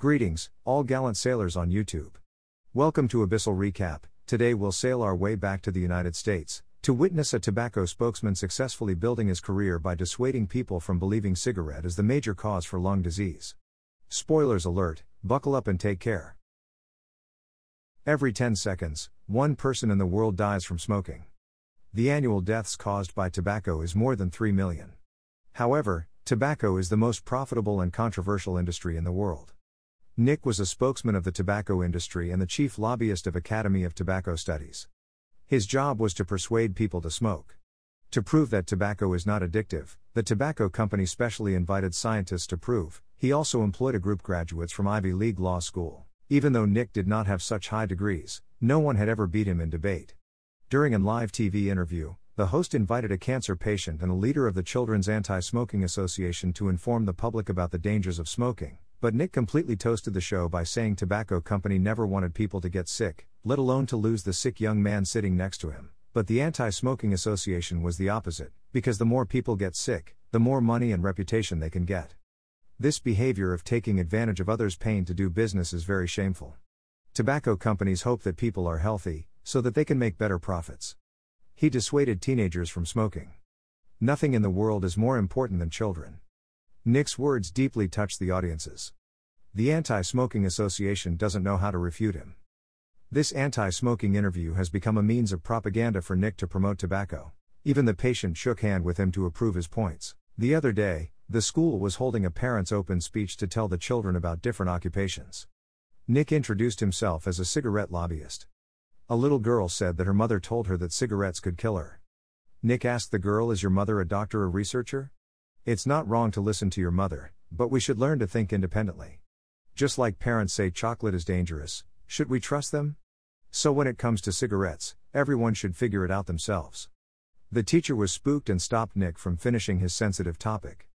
Greetings, all gallant sailors on YouTube. Welcome to Abyssal Recap. Today we'll sail our way back to the United States to witness a tobacco spokesman successfully building his career by dissuading people from believing cigarette is the major cause for lung disease. Spoilers alert, buckle up and take care. Every 10 seconds, one person in the world dies from smoking. The annual deaths caused by tobacco is more than 3 million. However, tobacco is the most profitable and controversial industry in the world. Nick was a spokesman of the tobacco industry and the chief lobbyist of Academy of Tobacco Studies. His job was to persuade people to smoke. To prove that tobacco is not addictive, the tobacco company specially invited scientists to prove. He also employed a group graduates from Ivy League law school. Even though Nick did not have such high degrees, no one had ever beat him in debate. During a live TV interview, the host invited a cancer patient and a leader of the Children's Anti Smoking Association to inform the public about the dangers of smoking. But Nick completely toasted the show by saying Tobacco Company never wanted people to get sick, let alone to lose the sick young man sitting next to him. But the Anti Smoking Association was the opposite, because the more people get sick, the more money and reputation they can get. This behavior of taking advantage of others' pain to do business is very shameful. Tobacco companies hope that people are healthy, so that they can make better profits. He dissuaded teenagers from smoking. Nothing in the world is more important than children. Nick's words deeply touched the audiences. The Anti Smoking Association doesn't know how to refute him. This anti smoking interview has become a means of propaganda for Nick to promote tobacco. Even the patient shook hand with him to approve his points. The other day, the school was holding a parents' open speech to tell the children about different occupations. Nick introduced himself as a cigarette lobbyist. A little girl said that her mother told her that cigarettes could kill her. Nick asked the girl, Is your mother a doctor or researcher? It's not wrong to listen to your mother, but we should learn to think independently. Just like parents say chocolate is dangerous, should we trust them? So when it comes to cigarettes, everyone should figure it out themselves. The teacher was spooked and stopped Nick from finishing his sensitive topic.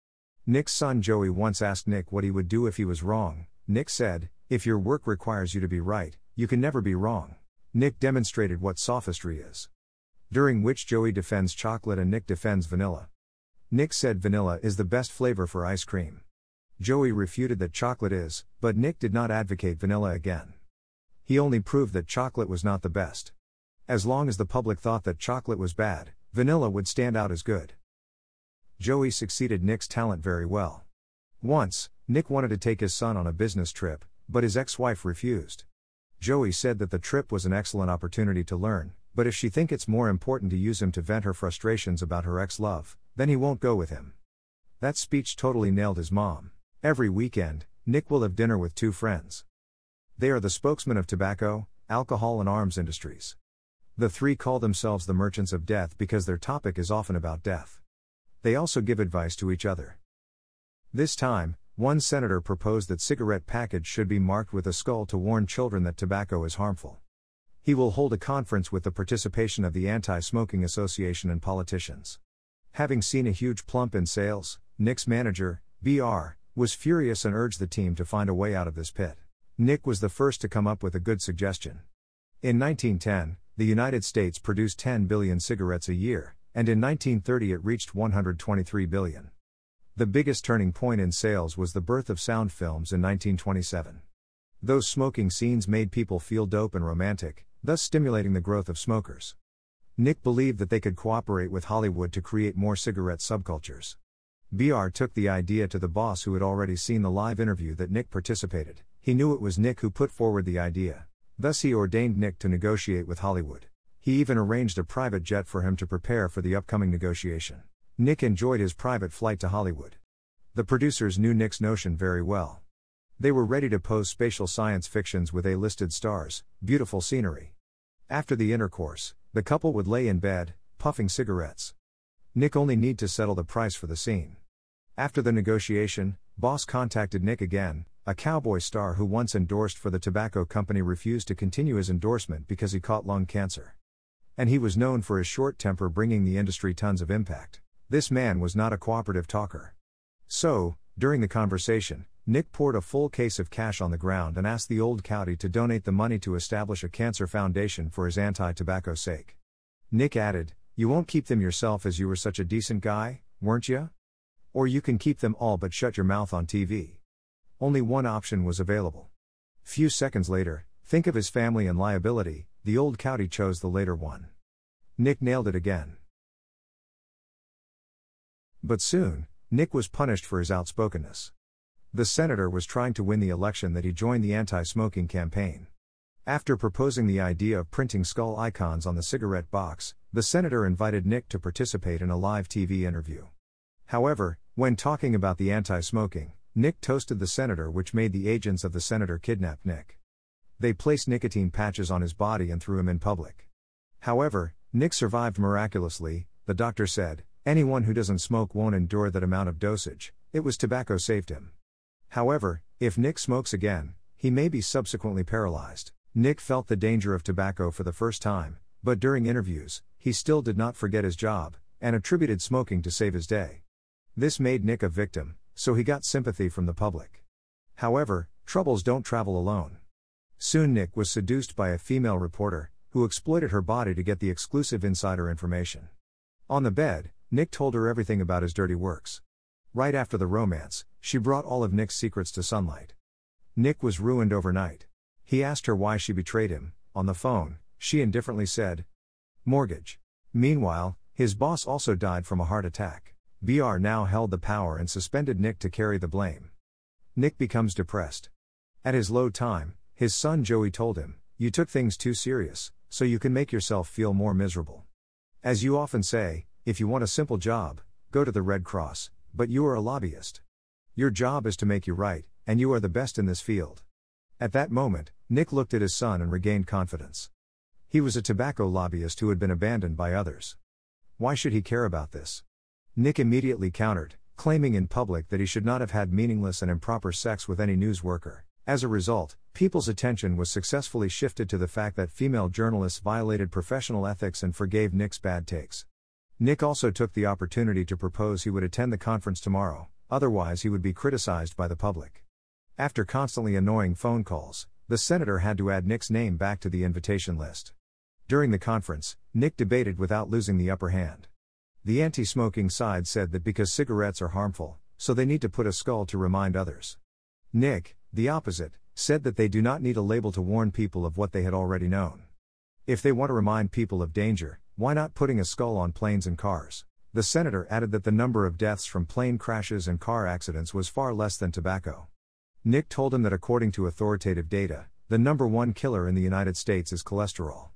Nick's son Joey once asked Nick what he would do if he was wrong. Nick said, If your work requires you to be right, you can never be wrong. Nick demonstrated what sophistry is. During which Joey defends chocolate and Nick defends vanilla. Nick said vanilla is the best flavor for ice cream. Joey refuted that chocolate is, but Nick did not advocate vanilla again. He only proved that chocolate was not the best. As long as the public thought that chocolate was bad, vanilla would stand out as good. Joey succeeded Nick's talent very well. Once, Nick wanted to take his son on a business trip, but his ex wife refused. Joey said that the trip was an excellent opportunity to learn, but if she think it's more important to use him to vent her frustrations about her ex-love, then he won't go with him. That speech totally nailed his mom. Every weekend, Nick will have dinner with two friends. They are the spokesmen of tobacco, alcohol and arms industries. The three call themselves the merchants of death because their topic is often about death. They also give advice to each other. This time, one senator proposed that cigarette package should be marked with a skull to warn children that tobacco is harmful he will hold a conference with the participation of the Anti Smoking Association and politicians. Having seen a huge plump in sales, Nick's manager, BR, was furious and urged the team to find a way out of this pit. Nick was the first to come up with a good suggestion. In 1910, the United States produced 10 billion cigarettes a year, and in 1930 it reached 123 billion. The biggest turning point in sales was the birth of sound films in 1927. Those smoking scenes made people feel dope and romantic, thus stimulating the growth of smokers. Nick believed that they could cooperate with Hollywood to create more cigarette subcultures. BR took the idea to the boss who had already seen the live interview that Nick participated. He knew it was Nick who put forward the idea. Thus, he ordained Nick to negotiate with Hollywood. He even arranged a private jet for him to prepare for the upcoming negotiation. Nick enjoyed his private flight to Hollywood. The producers knew Nick's notion very well. They were ready to pose spatial science fictions with A listed stars, beautiful scenery. After the intercourse, the couple would lay in bed, puffing cigarettes. Nick only need to settle the price for the scene. After the negotiation, Boss contacted Nick again, a cowboy star who once endorsed for the tobacco company refused to continue his endorsement because he caught lung cancer. And he was known for his short temper bringing the industry tons of impact. This man was not a cooperative talker. So, during the conversation, Nick poured a full case of cash on the ground and asked the old county to donate the money to establish a cancer foundation for his anti tobacco sake. Nick added, You won't keep them yourself as you were such a decent guy, weren't you? Or you can keep them all but shut your mouth on TV. Only one option was available. Few seconds later, think of his family and liability, the old county chose the later one. Nick nailed it again. But soon, Nick was punished for his outspokenness. The senator was trying to win the election that he joined the anti smoking campaign. After proposing the idea of printing skull icons on the cigarette box, the senator invited Nick to participate in a live TV interview. However, when talking about the anti smoking, Nick toasted the senator, which made the agents of the senator kidnap Nick. They placed nicotine patches on his body and threw him in public. However, Nick survived miraculously, the doctor said, anyone who doesn't smoke won't endure that amount of dosage, it was tobacco saved him. However, if Nick smokes again, he may be subsequently paralyzed. Nick felt the danger of tobacco for the first time, but during interviews, he still did not forget his job and attributed smoking to save his day. This made Nick a victim, so he got sympathy from the public. However, troubles don't travel alone. Soon Nick was seduced by a female reporter, who exploited her body to get the exclusive insider information. On the bed, Nick told her everything about his dirty works. Right after the romance, she brought all of Nick's secrets to sunlight. Nick was ruined overnight. He asked her why she betrayed him. On the phone, she indifferently said, Mortgage. Meanwhile, his boss also died from a heart attack. BR now held the power and suspended Nick to carry the blame. Nick becomes depressed. At his low time, his son Joey told him, You took things too serious, so you can make yourself feel more miserable. As you often say, if you want a simple job, go to the Red Cross, but you are a lobbyist. Your job is to make you right, and you are the best in this field. At that moment, Nick looked at his son and regained confidence. He was a tobacco lobbyist who had been abandoned by others. Why should he care about this? Nick immediately countered, claiming in public that he should not have had meaningless and improper sex with any news worker. As a result, people's attention was successfully shifted to the fact that female journalists violated professional ethics and forgave Nick's bad takes. Nick also took the opportunity to propose he would attend the conference tomorrow, otherwise, he would be criticized by the public. After constantly annoying phone calls, the senator had to add Nick's name back to the invitation list. During the conference, Nick debated without losing the upper hand. The anti smoking side said that because cigarettes are harmful, so they need to put a skull to remind others. Nick, the opposite, said that they do not need a label to warn people of what they had already known. If they want to remind people of danger, why not putting a skull on planes and cars? The senator added that the number of deaths from plane crashes and car accidents was far less than tobacco. Nick told him that according to authoritative data, the number one killer in the United States is cholesterol.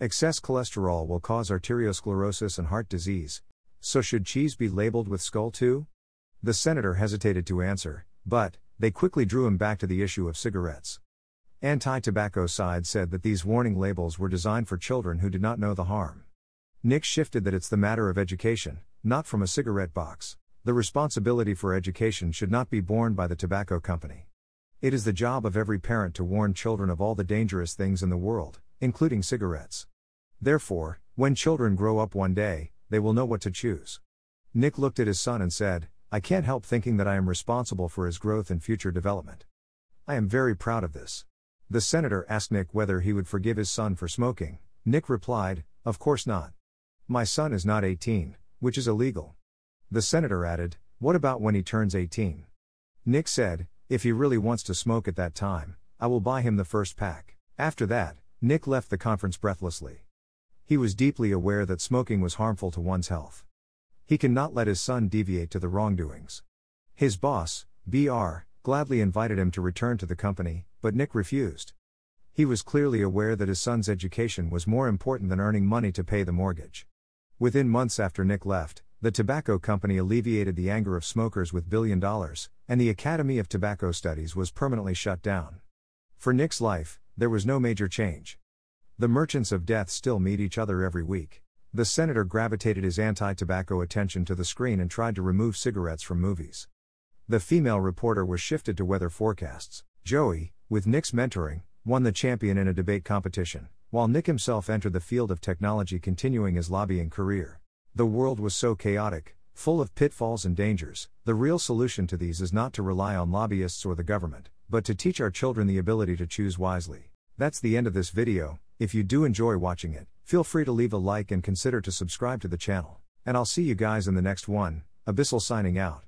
Excess cholesterol will cause arteriosclerosis and heart disease, so should cheese be labeled with skull too? The senator hesitated to answer, but they quickly drew him back to the issue of cigarettes. Anti tobacco side said that these warning labels were designed for children who did not know the harm. Nick shifted that it's the matter of education, not from a cigarette box. The responsibility for education should not be borne by the tobacco company. It is the job of every parent to warn children of all the dangerous things in the world, including cigarettes. Therefore, when children grow up one day, they will know what to choose. Nick looked at his son and said, I can't help thinking that I am responsible for his growth and future development. I am very proud of this. The senator asked Nick whether he would forgive his son for smoking. Nick replied, Of course not. My son is not 18, which is illegal. The senator added, What about when he turns 18? Nick said, If he really wants to smoke at that time, I will buy him the first pack. After that, Nick left the conference breathlessly. He was deeply aware that smoking was harmful to one's health. He cannot let his son deviate to the wrongdoings. His boss, BR, gladly invited him to return to the company, but Nick refused. He was clearly aware that his son's education was more important than earning money to pay the mortgage. Within months after Nick left, the tobacco company alleviated the anger of smokers with billion dollars, and the Academy of Tobacco Studies was permanently shut down. For Nick's life, there was no major change. The merchants of death still meet each other every week. The senator gravitated his anti tobacco attention to the screen and tried to remove cigarettes from movies. The female reporter was shifted to weather forecasts. Joey, with Nick's mentoring, won the champion in a debate competition. While Nick himself entered the field of technology continuing his lobbying career, the world was so chaotic, full of pitfalls and dangers. The real solution to these is not to rely on lobbyists or the government, but to teach our children the ability to choose wisely. That's the end of this video. If you do enjoy watching it, feel free to leave a like and consider to subscribe to the channel. And I'll see you guys in the next one. Abyssal signing out.